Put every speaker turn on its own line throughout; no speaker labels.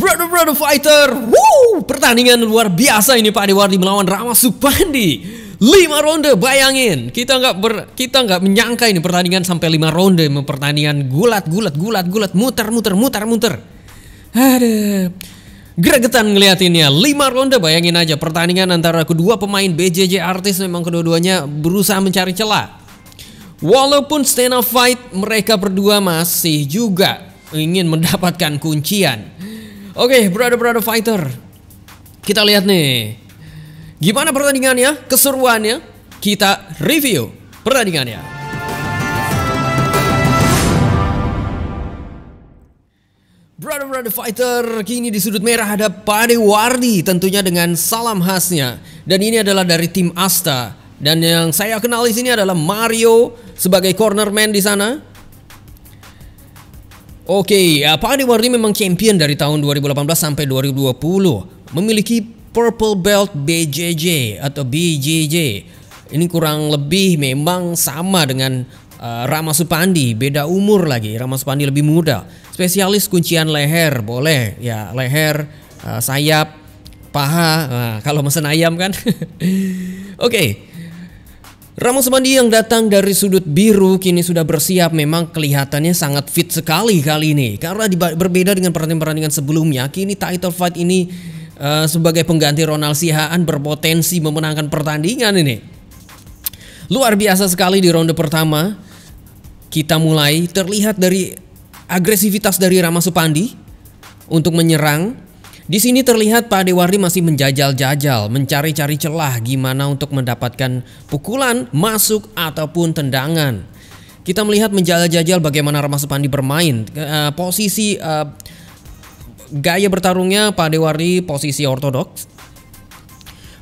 Brother Brother Fighter Woo! Pertandingan luar biasa ini Pak Dewardi melawan Rama Supandi 5 ronde bayangin kita nggak ber kita nggak menyangka ini pertandingan sampai 5 ronde mempertandingan gulat gulat gulat gulat muter muter muter muter ada gregetan ngeliatinnya 5 ronde bayangin aja pertandingan antara kedua pemain BJJ artis memang kedua-duanya berusaha mencari celah walaupun stand up fight mereka berdua masih juga ingin mendapatkan kuncian Oke, okay, brother-brother fighter. Kita lihat nih. Gimana pertandingannya? Keseruannya? Kita review pertandingannya. Brother-brother fighter, kini di sudut merah ada Pade Wardi tentunya dengan salam khasnya. Dan ini adalah dari tim Asta. Dan yang saya kenal di sini adalah Mario sebagai cornerman di sana. Oke, okay, uh, Pak Andi Wardi memang champion dari tahun 2018 sampai 2020. Memiliki Purple Belt BJJ atau BJJ. Ini kurang lebih memang sama dengan uh, Rama Supandi, beda umur lagi. Rama Supandi lebih muda. Spesialis kuncian leher, boleh ya, leher, uh, sayap, paha. Nah, kalau mesen ayam kan. Oke. Okay. Ramos Mandi yang datang dari sudut biru kini sudah bersiap memang kelihatannya sangat fit sekali kali ini karena berbeda dengan pertandingan-pertandingan sebelumnya kini title fight ini uh, sebagai pengganti Ronald Sihaan berpotensi memenangkan pertandingan ini. Luar biasa sekali di ronde pertama kita mulai terlihat dari agresivitas dari Rama Supandi untuk menyerang di sini terlihat Pak Dewardi masih menjajal-jajal, mencari-cari celah gimana untuk mendapatkan pukulan, masuk ataupun tendangan. Kita melihat menjajal-jajal bagaimana Rama Supandi bermain, E, posisi e, gaya bertarungnya Pak Dewardi posisi ortodoks.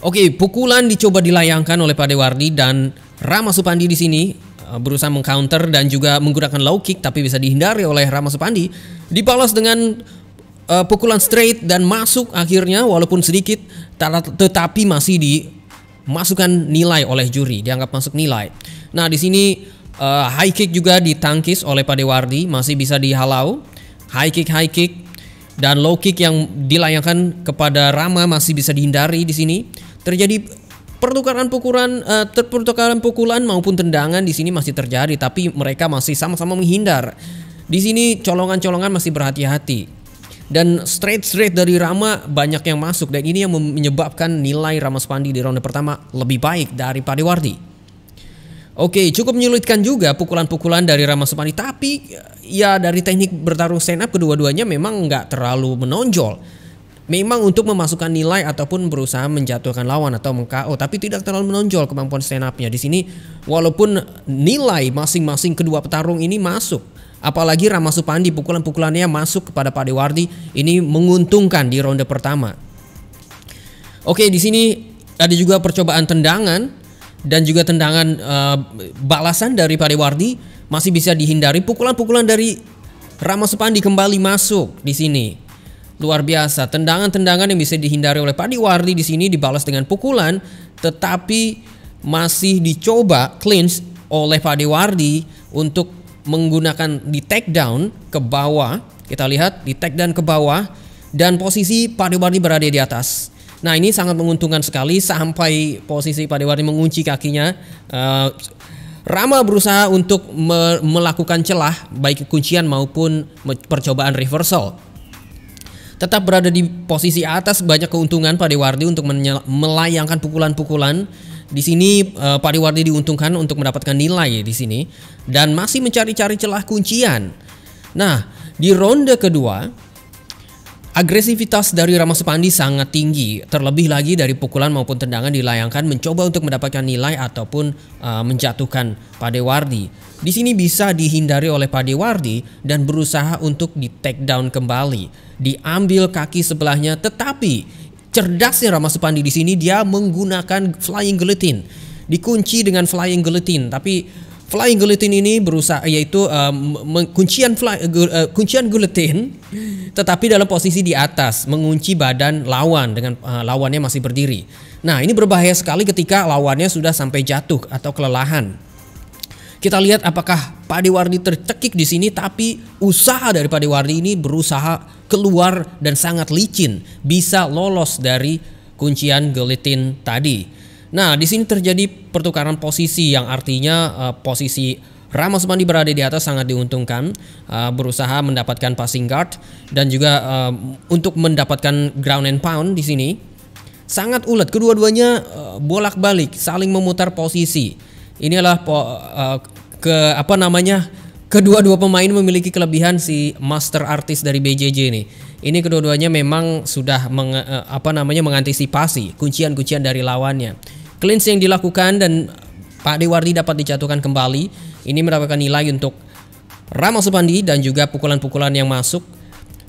Oke, pukulan dicoba dilayangkan oleh Pak Dewardi dan Rama Supandi di sini eh, berusaha mengcounter dan juga menggunakan low kick tapi bisa dihindari oleh Rama Supandi dibalas dengan uh, pukulan straight dan masuk akhirnya walaupun sedikit tetapi masih dimasukkan nilai oleh juri dianggap masuk nilai. Nah di sini uh, high kick juga ditangkis oleh pak dewardi masih bisa dihalau high kick high kick dan low kick yang dilayangkan kepada Rama masih bisa dihindari di sini terjadi pertukaran pukulan uh, pertukaran pukulan maupun tendangan di sini masih terjadi tapi mereka masih sama-sama menghindar. Di sini colongan-colongan masih berhati-hati dan straight straight dari Rama banyak yang masuk dan ini yang menyebabkan nilai Rama Spandi di ronde pertama lebih baik dari Padiwardi. Oke, cukup menyulitkan juga pukulan-pukulan dari Rama Spandi tapi ya dari teknik bertarung stand up kedua-duanya memang nggak terlalu menonjol. Memang untuk memasukkan nilai ataupun berusaha menjatuhkan lawan atau meng-KO tapi tidak terlalu menonjol kemampuan stand up-nya. Di sini walaupun nilai masing-masing kedua petarung ini masuk Apalagi Rama Supandi pukulan-pukulannya masuk kepada Dewardi ini menguntungkan di ronde pertama. Oke, di sini ada juga percobaan tendangan dan juga tendangan uh, balasan dari Dewardi masih bisa dihindari. Pukulan-pukulan dari Rama Supandi kembali masuk di sini. Luar biasa, tendangan-tendangan yang bisa dihindari oleh Padiwardi di sini dibalas dengan pukulan, tetapi masih dicoba clinch oleh Padiwardi untuk menggunakan di take down ke bawah. Kita lihat di take down ke bawah dan posisi Pak berada di atas. Nah ini sangat menguntungkan sekali sampai posisi Pak mengunci kakinya. Uh, Rama berusaha untuk me melakukan celah baik kuncian maupun percobaan reversal. Tetap berada di posisi atas banyak keuntungan pada Wardi untuk melayangkan pukulan-pukulan di sini uh, Pak Riwardi diuntungkan untuk mendapatkan nilai di sini dan masih mencari-cari celah kuncian. Nah, di ronde kedua Agresivitas dari Rama Supandi sangat tinggi, terlebih lagi dari pukulan maupun tendangan dilayangkan mencoba untuk mendapatkan nilai ataupun uh, menjatuhkan Padewardi. Di sini bisa dihindari oleh Padewardi dan berusaha untuk di take down kembali. Diambil kaki sebelahnya tetapi Cerdasnya Rama Supandi di sini dia menggunakan flying guillotine. Dikunci dengan flying guillotine, tapi flying guillotine ini berusaha yaitu um, kuncian fly, uh, kuncian guillotine tetapi dalam posisi di atas mengunci badan lawan dengan uh, lawannya masih berdiri. Nah, ini berbahaya sekali ketika lawannya sudah sampai jatuh atau kelelahan. Kita lihat apakah Pade Wardi tercekik di sini tapi usaha dari Pade Wardi ini berusaha keluar dan sangat licin bisa lolos dari kuncian gelitin tadi. Nah, di sini terjadi pertukaran posisi yang artinya uh, posisi Ramos Mandi berada di atas sangat diuntungkan, uh, berusaha mendapatkan passing guard dan juga uh, untuk mendapatkan ground and pound di sini. Sangat ulet, kedua-duanya uh, bolak-balik, saling memutar posisi. Inilah po, uh, ke apa namanya kedua-dua pemain memiliki kelebihan si master artis dari BJJ ini. Ini kedua-duanya memang sudah meng, eh, apa namanya mengantisipasi kuncian-kuncian dari lawannya. Clinch yang dilakukan dan Pak Dewardi dapat dicatukan kembali. Ini mendapatkan nilai untuk Rama Supandi dan juga pukulan-pukulan yang masuk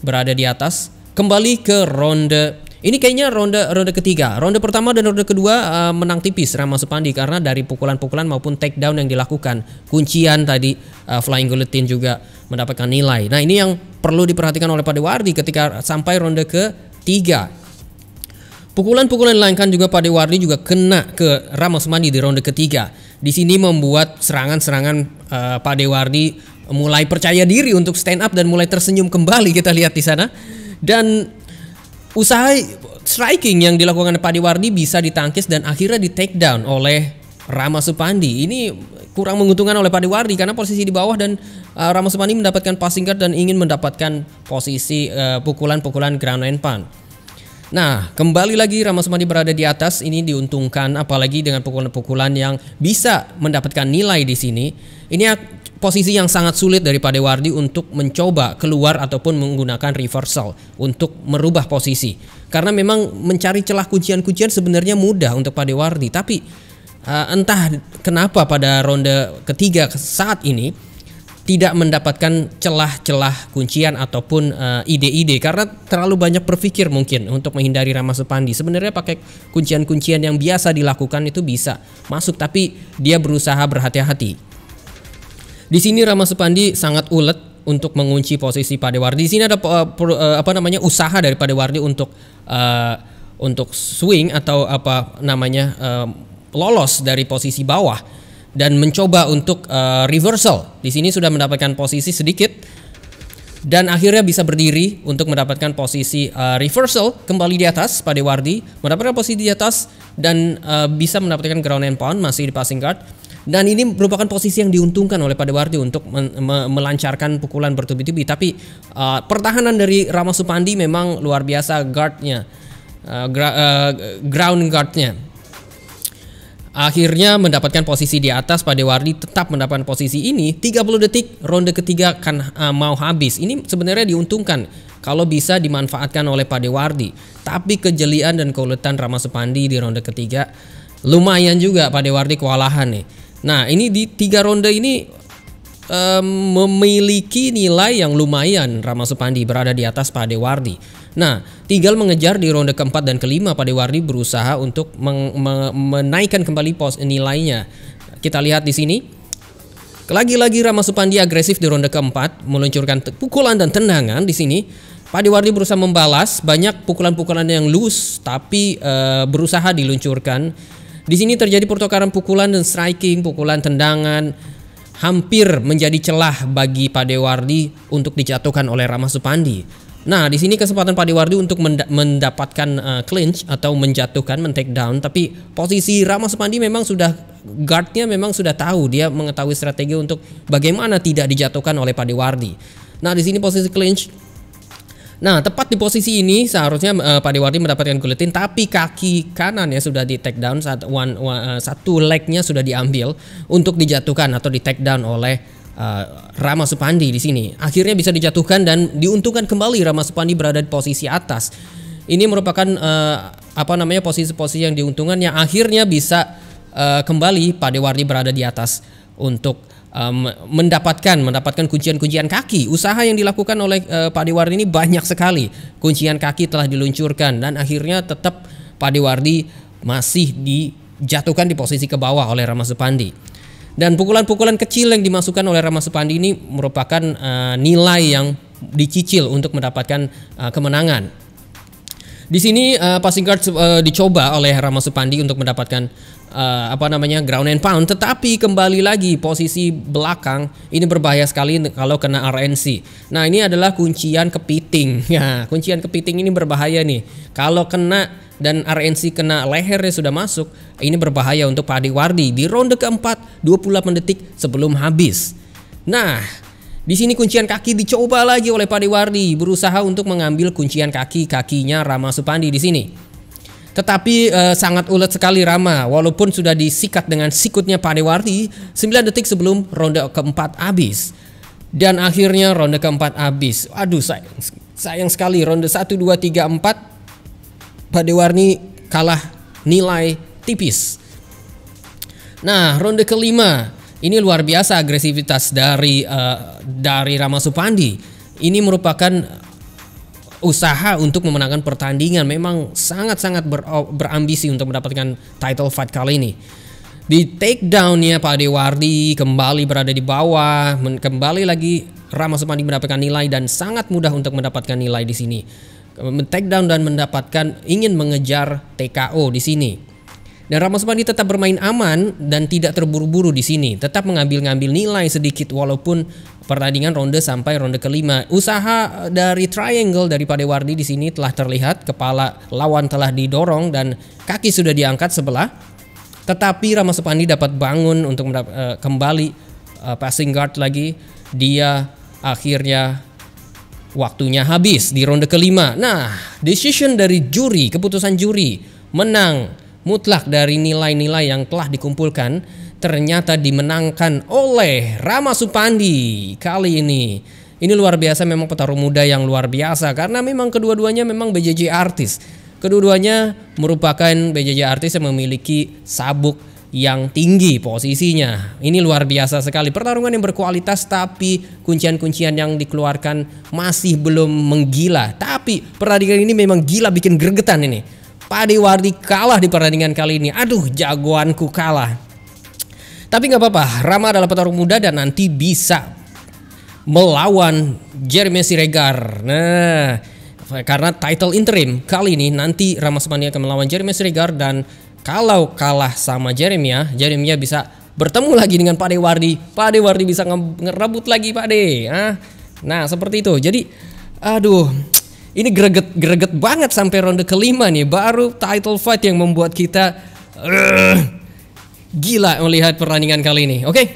berada di atas. Kembali ke ronde ini kayaknya ronde ronde ketiga. Ronde pertama dan ronde kedua uh, menang tipis Rama Supandi karena dari pukulan-pukulan maupun takedown yang dilakukan, kuncian tadi uh, flying guillotine juga mendapatkan nilai. Nah, ini yang perlu diperhatikan oleh Wardi ketika sampai ronde ketiga. Pukulan-pukulan lain kan juga Wardi juga kena ke Rama Supandi di ronde ketiga. Di sini membuat serangan-serangan uh, eh, Wardi mulai percaya diri untuk stand up dan mulai tersenyum kembali kita lihat di sana. Dan usaha striking yang dilakukan Padi Wardi bisa ditangkis dan akhirnya di take down oleh Rama Supandi. Ini kurang menguntungkan oleh Padi Wardi karena posisi di bawah dan uh, Rama Supandi mendapatkan passing guard dan ingin mendapatkan posisi uh, pukulan-pukulan uh, ground and pound. Nah, kembali lagi Rama Sumadi berada di atas ini diuntungkan apalagi dengan pukulan-pukulan yang bisa mendapatkan nilai di sini. Ini posisi yang sangat sulit daripada Wardi untuk mencoba keluar ataupun menggunakan reversal untuk merubah posisi. Karena memang mencari celah kuncian-kuncian sebenarnya mudah untuk Wardi, tapi uh, entah kenapa pada ronde ketiga saat ini tidak mendapatkan celah-celah kuncian ataupun eh, ide-ide uh, karena terlalu banyak berpikir mungkin untuk menghindari Rama Supandi. Sebenarnya pakai kuncian-kuncian yang biasa dilakukan itu bisa masuk tapi dia berusaha berhati-hati. Di sini Rama Supandi sangat ulet untuk mengunci posisi Wardi Di sini ada uh, per, uh, apa namanya usaha dari Padewardi untuk uh, untuk swing atau apa namanya uh, lolos dari posisi bawah dan mencoba untuk uh, reversal. Di sini sudah mendapatkan posisi sedikit dan akhirnya bisa berdiri untuk mendapatkan posisi uh, reversal kembali di atas pada Wardi mendapatkan posisi di atas dan uh, bisa mendapatkan ground and pound masih di passing guard dan ini merupakan posisi yang diuntungkan oleh pada Wardi untuk me me melancarkan pukulan bertubi-tubi tapi uh, pertahanan dari Rama Supandi memang luar biasa guardnya uh, uh, ground guardnya akhirnya mendapatkan posisi di atas Pak Dewardi tetap mendapatkan posisi ini 30 detik ronde ketiga kan uh, mau habis ini sebenarnya diuntungkan kalau bisa dimanfaatkan oleh Pak Dewardi. tapi kejelian dan keuletan Rama Supandi di ronde ketiga lumayan juga Pak Dewardi kewalahan nih nah ini di tiga ronde ini um, memiliki nilai yang lumayan Rama Supandi berada di atas Pak Dewardi. Nah, tinggal mengejar di ronde keempat dan kelima pada Wardi berusaha untuk meng- me- menaikkan kembali pos nilainya. Kita lihat di sini. Lagi-lagi Rama Supandi agresif di ronde keempat, meluncurkan pukulan dan tendangan di sini. Padiwardi berusaha membalas banyak pukulan-pukulan yang loose tapi e, berusaha diluncurkan. Di sini terjadi pertukaran pukulan dan striking, pukulan tendangan hampir menjadi celah bagi Padewardi untuk dijatuhkan oleh Rama Supandi. Nah, di sini kesempatan Pak Dewardi untuk mendapatkan uh, clinch atau menjatuhkan, men take down, tapi posisi Rama Supandi memang sudah guardnya memang sudah tahu, dia mengetahui strategi untuk bagaimana tidak dijatuhkan oleh Pak Dewardi. Nah, di sini posisi clinch Nah, tepat di posisi ini seharusnya uh, Pak Dewardi mendapatkan guillotine tapi kaki kanannya sudah di take down saat one, one, uh, satu legnya sudah diambil untuk dijatuhkan atau di take down oleh uh, Rama Supandi di sini. Akhirnya bisa dijatuhkan dan diuntungkan kembali Rama Supandi berada di posisi atas. Ini merupakan uh, apa namanya posisi-posisi yang diuntungkan yang akhirnya bisa uh, kembali Padewardi berada di atas untuk um, mendapatkan mendapatkan kuncian-kuncian kaki. Usaha yang dilakukan oleh uh, Dewardi ini banyak sekali. Kuncian kaki telah diluncurkan dan akhirnya tetap Pak Dewardi masih dijatuhkan di posisi ke bawah oleh Rama Supandi. Dan pukulan-pukulan kecil yang dimasukkan oleh Rama Supandi ini merupakan uh, nilai yang dicicil untuk mendapatkan uh, kemenangan. Di sini uh, passing guard uh, dicoba oleh Rama Supandi untuk mendapatkan uh, apa namanya ground and pound tetapi kembali lagi posisi belakang ini berbahaya sekali kalau kena RNC nah ini adalah kuncian kepiting ya kuncian kepiting ini berbahaya nih kalau kena dan RNC kena lehernya sudah masuk ini berbahaya untuk Padi Wardi di ronde keempat 28 detik sebelum habis nah di sini kuncian kaki dicoba lagi oleh Padi Wardi berusaha untuk mengambil kuncian kaki kakinya Rama Supandi di sini tetapi eh, sangat ulet sekali Rama walaupun sudah disikat dengan sikutnya Panewarti 9 detik sebelum ronde keempat habis. Dan akhirnya ronde keempat habis. Aduh sayang, sayang sekali ronde 1 2 3 4 Padewarni kalah nilai tipis. Nah, ronde kelima ini luar biasa agresivitas dari uh, dari Rama Supandi. Ini merupakan usaha untuk memenangkan pertandingan memang sangat-sangat ber, oh, berambisi untuk mendapatkan title fight kali ini. Di takedownnya Pak Dewardi kembali berada di bawah, kembali lagi Rama semangat mendapatkan nilai dan sangat mudah untuk mendapatkan nilai di sini. Men takedown dan mendapatkan ingin mengejar TKO di sini. Dan Ramos Pandi tetap bermain aman dan tidak terburu-buru di sini, tetap mengambil-ngambil nilai sedikit walaupun pertandingan ronde sampai ronde kelima. Usaha dari triangle dari Padewardi di sini telah terlihat, kepala lawan telah didorong dan kaki sudah diangkat sebelah. Tetapi Ramos Pandi dapat bangun untuk eh, kembali eh, passing guard lagi. Dia akhirnya waktunya habis di ronde kelima. Nah, decision dari juri, keputusan juri menang mutlak dari nilai-nilai yang telah dikumpulkan ternyata dimenangkan oleh Rama Supandi kali ini. Ini luar biasa memang petarung muda yang luar biasa karena memang kedua-duanya memang BJJ artis. Kedua-duanya merupakan BJJ artis yang memiliki sabuk yang tinggi posisinya. Ini luar biasa sekali pertarungan yang berkualitas tapi kuncian-kuncian yang dikeluarkan masih belum menggila. Tapi pertandingan ini memang gila bikin gregetan ini. Padi Wardi kalah di pertandingan kali ini. Aduh, jagoanku kalah. Tapi nggak apa-apa, Rama adalah petarung muda dan nanti bisa melawan Jeremy Siregar. Nah, karena title interim kali ini nanti Rama Semani akan melawan Jeremy Siregar dan kalau kalah sama Jeremy ya, Jeremy ya bisa bertemu lagi dengan Pak Dewardi. Pak Dewardi bisa ngerebut lagi Pak De. Ah. Nah, seperti itu. Jadi, aduh, ini greget-greget banget sampai ronde kelima nih. Baru title fight yang membuat kita uh, gila melihat pertandingan kali ini. Oke. Okay?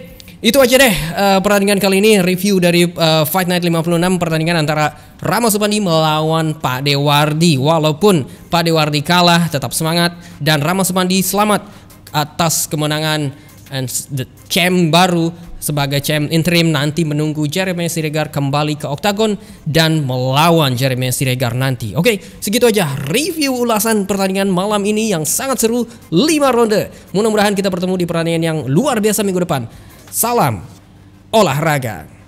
Itu aja deh uh, pertandingan kali ini review dari uh, Fight Night 56 pertandingan antara Rama Supandi melawan Pak Dewardi. Walaupun Pak Dewardi kalah tetap semangat dan Rama Supandi selamat atas kemenangan and the champ baru sebagai CM interim nanti menunggu Jeremy Siregar kembali ke oktagon dan melawan Jeremy Siregar nanti. Oke, segitu aja review ulasan pertandingan malam ini yang sangat seru 5 ronde. Mudah-mudahan kita bertemu di pertandingan yang luar biasa minggu depan. Salam olahraga.